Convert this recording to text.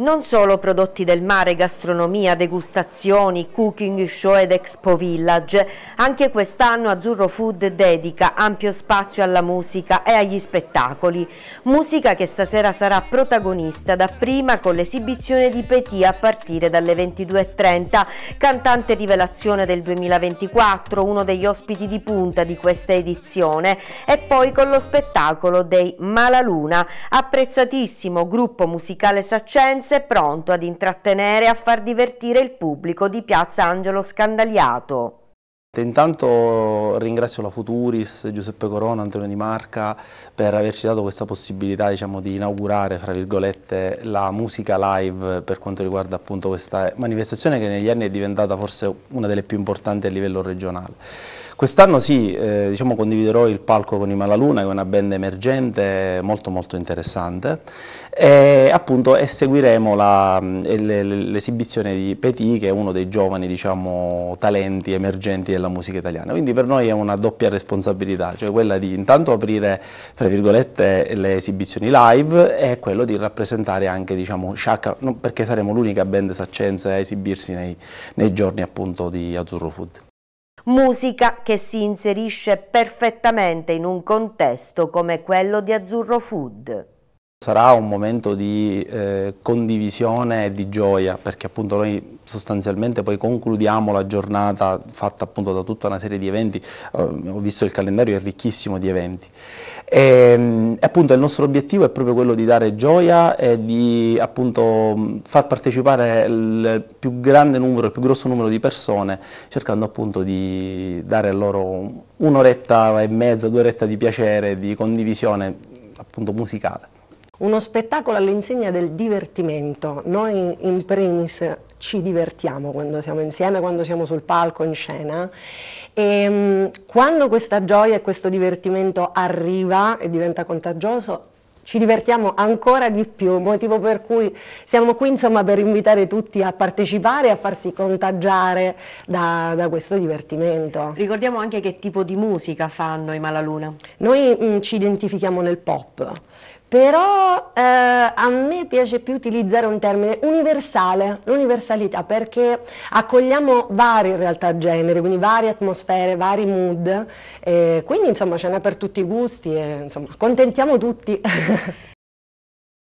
non solo prodotti del mare, gastronomia, degustazioni, cooking show ed expo village. Anche quest'anno Azzurro Food dedica ampio spazio alla musica e agli spettacoli. Musica che stasera sarà protagonista dapprima con l'esibizione di Petit a partire dalle 22.30, cantante rivelazione del 2024, uno degli ospiti di punta di questa edizione, e poi con lo spettacolo dei Malaluna, apprezzatissimo gruppo musicale saccense PS pronto ad intrattenere e a far divertire il pubblico di Piazza Angelo Scandagliato. Intanto ringrazio la Futuris, Giuseppe Corona, Antonio Di Marca per averci dato questa possibilità diciamo, di inaugurare la musica live per quanto riguarda appunto, questa manifestazione che negli anni è diventata forse una delle più importanti a livello regionale. Quest'anno sì, eh, diciamo condividerò il palco con i Malaluna, che è una band emergente molto molto interessante, e appunto seguiremo mm, l'esibizione di Petit, che è uno dei giovani diciamo, talenti emergenti della musica italiana. Quindi per noi è una doppia responsabilità, cioè quella di intanto aprire le esibizioni live e quello di rappresentare anche diciamo, Sciacca, perché saremo l'unica band saccenza a esibirsi nei, nei giorni appunto di Azzurro Food. Musica che si inserisce perfettamente in un contesto come quello di Azzurro Food. Sarà un momento di eh, condivisione e di gioia perché appunto noi sostanzialmente poi concludiamo la giornata fatta appunto da tutta una serie di eventi, eh, ho visto il calendario è ricchissimo di eventi ehm, e appunto il nostro obiettivo è proprio quello di dare gioia e di appunto far partecipare il più grande numero, il più grosso numero di persone cercando appunto di dare loro un'oretta e mezza, due orette di piacere, di condivisione appunto musicale. Uno spettacolo all'insegna del divertimento. Noi in primis ci divertiamo quando siamo insieme, quando siamo sul palco, in scena. E ehm, quando questa gioia e questo divertimento arriva e diventa contagioso, ci divertiamo ancora di più, motivo per cui siamo qui insomma per invitare tutti a partecipare e a farsi contagiare da, da, questo divertimento. Ricordiamo anche che tipo di musica fanno i Malaluna. Noi mh, mm, ci identifichiamo nel pop, però eh, a me piace più utilizzare un termine universale, l'universalità, perché accogliamo vari in realtà generi, quindi varie atmosfere, vari mood, e quindi insomma ce n'è per tutti i gusti e insomma accontentiamo tutti.